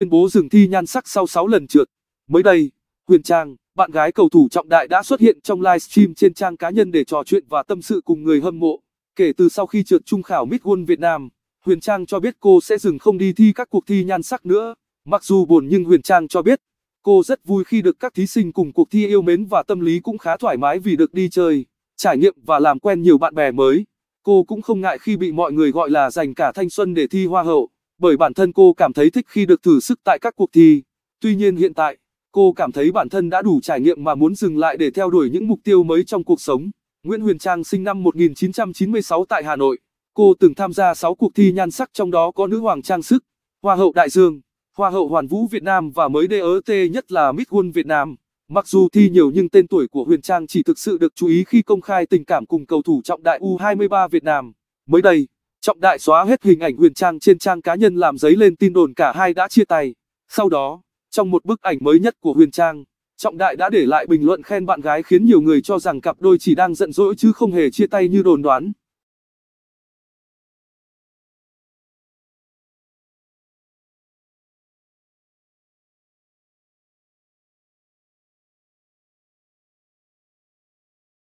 tuyên bố dừng thi nhan sắc sau 6 lần trượt. Mới đây, Huyền Trang, bạn gái cầu thủ trọng đại đã xuất hiện trong livestream trên trang cá nhân để trò chuyện và tâm sự cùng người hâm mộ. Kể từ sau khi trượt trung khảo Miss World Việt Nam, Huyền Trang cho biết cô sẽ dừng không đi thi các cuộc thi nhan sắc nữa. Mặc dù buồn nhưng Huyền Trang cho biết, cô rất vui khi được các thí sinh cùng cuộc thi yêu mến và tâm lý cũng khá thoải mái vì được đi chơi, trải nghiệm và làm quen nhiều bạn bè mới. Cô cũng không ngại khi bị mọi người gọi là dành cả thanh xuân để thi hoa hậu bởi bản thân cô cảm thấy thích khi được thử sức tại các cuộc thi. Tuy nhiên hiện tại, cô cảm thấy bản thân đã đủ trải nghiệm mà muốn dừng lại để theo đuổi những mục tiêu mới trong cuộc sống. Nguyễn Huyền Trang sinh năm 1996 tại Hà Nội. Cô từng tham gia 6 cuộc thi nhan sắc trong đó có nữ hoàng trang sức, hoa hậu đại dương, hoa hậu hoàn vũ Việt Nam và mới đây ở tê nhất là Miss World Việt Nam. Mặc dù thi nhiều nhưng tên tuổi của Huyền Trang chỉ thực sự được chú ý khi công khai tình cảm cùng cầu thủ trọng đại U23 Việt Nam. Mới đây, Trọng Đại xóa hết hình ảnh Huyền Trang trên trang cá nhân làm giấy lên tin đồn cả hai đã chia tay. Sau đó, trong một bức ảnh mới nhất của Huyền Trang, Trọng Đại đã để lại bình luận khen bạn gái khiến nhiều người cho rằng cặp đôi chỉ đang giận dỗi chứ không hề chia tay như đồn đoán.